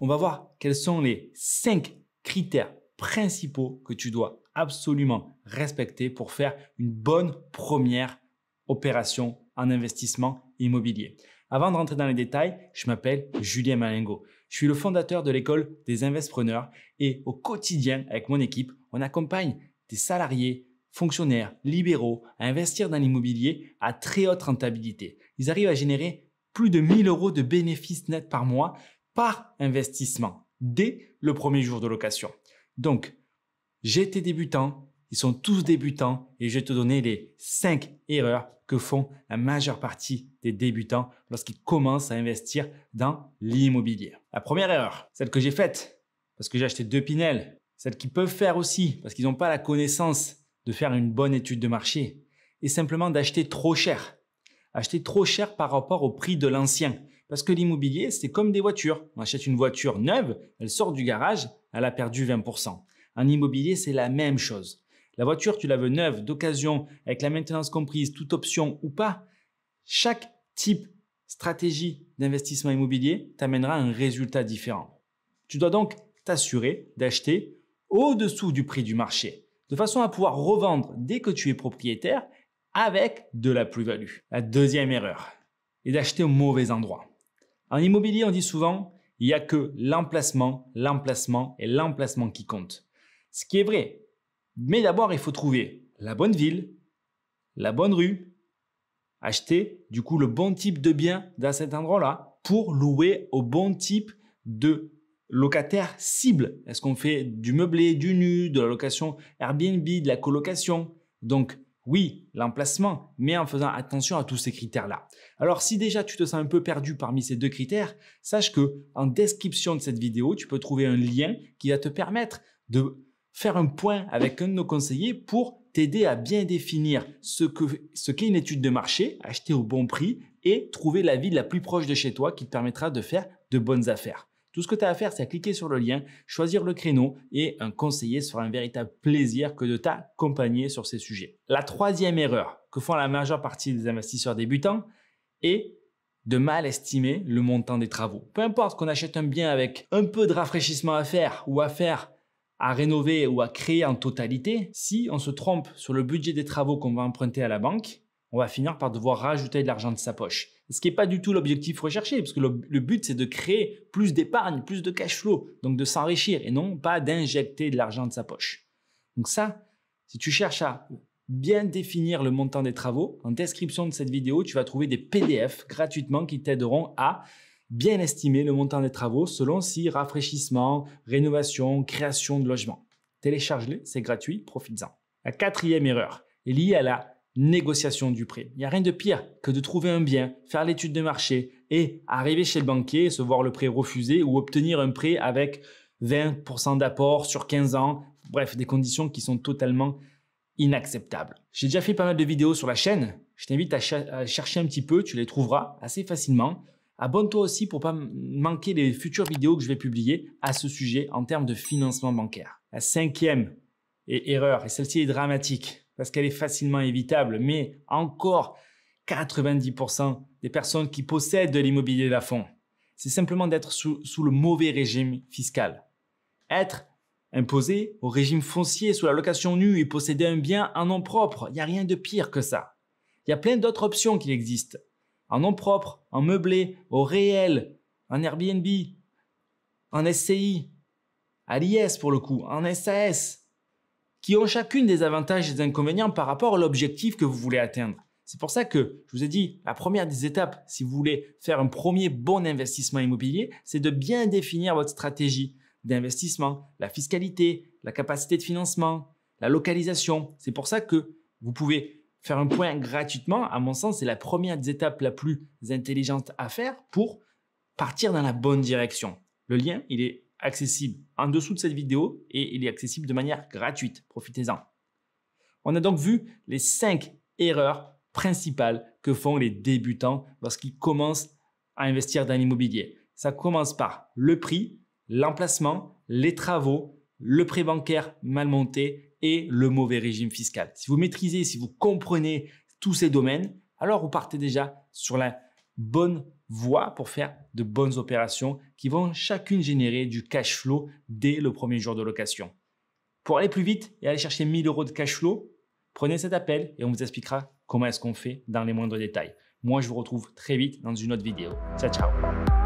On va voir quels sont les cinq critères principaux que tu dois absolument respecter pour faire une bonne première opération en investissement immobilier. Avant de rentrer dans les détails, je m'appelle Julien Malingo. Je suis le fondateur de l'école des investpreneurs et au quotidien, avec mon équipe, on accompagne des salariés, fonctionnaires, libéraux à investir dans l'immobilier à très haute rentabilité. Ils arrivent à générer plus de 1000 euros de bénéfices nets par mois par investissement dès le premier jour de location. Donc, j'étais débutant, ils sont tous débutants et je vais te donner les cinq erreurs que font la majeure partie des débutants lorsqu'ils commencent à investir dans l'immobilier. La première erreur, celle que j'ai faite parce que j'ai acheté deux Pinel, celle qu'ils peuvent faire aussi parce qu'ils n'ont pas la connaissance de faire une bonne étude de marché, et simplement d'acheter trop cher. Acheter trop cher par rapport au prix de l'ancien. Parce que l'immobilier, c'est comme des voitures. On achète une voiture neuve, elle sort du garage, elle a perdu 20%. Un immobilier, c'est la même chose. La voiture, tu la veux neuve, d'occasion, avec la maintenance comprise, toute option ou pas. Chaque type, stratégie d'investissement immobilier t'amènera un résultat différent. Tu dois donc t'assurer d'acheter au-dessous du prix du marché, de façon à pouvoir revendre dès que tu es propriétaire avec de la plus-value. La deuxième erreur est d'acheter au mauvais endroit. En immobilier, on dit souvent, il n'y a que l'emplacement, l'emplacement et l'emplacement qui compte. Ce qui est vrai. Mais d'abord, il faut trouver la bonne ville, la bonne rue, acheter du coup le bon type de bien dans cet endroit-là pour louer au bon type de locataire cible. Est-ce qu'on fait du meublé, du nu, de la location Airbnb, de la colocation Donc, oui, l'emplacement, mais en faisant attention à tous ces critères-là. Alors si déjà tu te sens un peu perdu parmi ces deux critères, sache que en description de cette vidéo, tu peux trouver un lien qui va te permettre de faire un point avec un de nos conseillers pour t'aider à bien définir ce ce qu'est une étude de marché, acheter au bon prix et trouver la ville la plus proche de chez toi qui te permettra de faire de bonnes affaires. Tout ce que tu as à faire, c'est à cliquer sur le lien, choisir le créneau et un conseiller sera un véritable plaisir que de t'accompagner sur ces sujets. La troisième erreur que font la majeure partie des investisseurs débutants est de mal estimer le montant des travaux. Peu importe qu'on achète un bien avec un peu de rafraîchissement à faire ou à faire à rénover ou à créer en totalité, si on se trompe sur le budget des travaux qu'on va emprunter à la banque, on va finir par devoir rajouter de l'argent de sa poche. Ce qui n'est pas du tout l'objectif recherché, parce que le, but, c'est de créer plus d'épargne, plus de cash flow, donc de s'enrichir, et non pas d'injecter de l'argent de sa poche. Donc ça, si tu cherches à bien définir le montant des travaux, en description de cette vidéo, tu vas trouver des PDF gratuitement qui t'aideront à bien estimer le montant des travaux selon si rafraîchissement, rénovation, création de logement. Télécharge-les, c'est gratuit, profites-en. La quatrième erreur est liée à la négociation du prêt. Il n'y a rien de pire que de trouver un bien, faire l'étude de marché et arriver chez le banquier, se voir le prêt refusé ou obtenir un prêt avec 20% d'apport sur 15 ans. Bref, des conditions qui sont totalement inacceptables. J'ai déjà fait pas mal de vidéos sur la chaîne. Je t'invite à, chercher un petit peu, tu les trouveras assez facilement. Abonne-toi aussi pour pas manquer les futures vidéos que je vais publier à ce sujet en termes de financement bancaire. La cinquième e-, erreur, et celle-ci est dramatique, parce qu'elle est facilement évitable. Mais encore 90% des personnes qui possèdent de l'immobilier la font. C'est simplement d'être sous, le mauvais régime fiscal. Être imposé au régime foncier sous la location nue et posséder un bien en nom propre. Il n'y a rien de pire que ça. Il y a plein d'autres options qui existent. En nom propre, en meublé, au réel, en Airbnb, en SCI, à l'IS pour le coup, en SAS qui ont chacune des avantages et des inconvénients par rapport à l'objectif que vous voulez atteindre. C'est pour ça que je vous ai dit, la première des étapes, si vous voulez faire un premier bon investissement immobilier, c'est de bien définir votre stratégie d'investissement, la fiscalité, la capacité de financement, la localisation. C'est pour ça que vous pouvez faire un point gratuitement. À mon sens, c'est la première des étapes la plus intelligente à faire pour partir dans la bonne direction. Le lien, il est accessible en dessous de cette vidéo et il est accessible de manière gratuite. Profitez-en. On a donc vu les cinq erreurs principales que font les débutants lorsqu'ils commencent à investir dans l'immobilier. Ça commence par le prix, l'emplacement, les travaux, le prêt bancaire mal monté et le mauvais régime fiscal. Si vous maîtrisez, si vous comprenez tous ces domaines, alors vous partez déjà sur la bonne voie pour faire de bonnes opérations qui vont chacune générer du cash flow dès le premier jour de location. Pour aller plus vite et aller chercher 1000 euros de cash flow, prenez cet appel et on vous expliquera comment est-ce qu'on fait dans les moindres détails. Moi, je vous retrouve très vite dans une autre vidéo. Ciao, ciao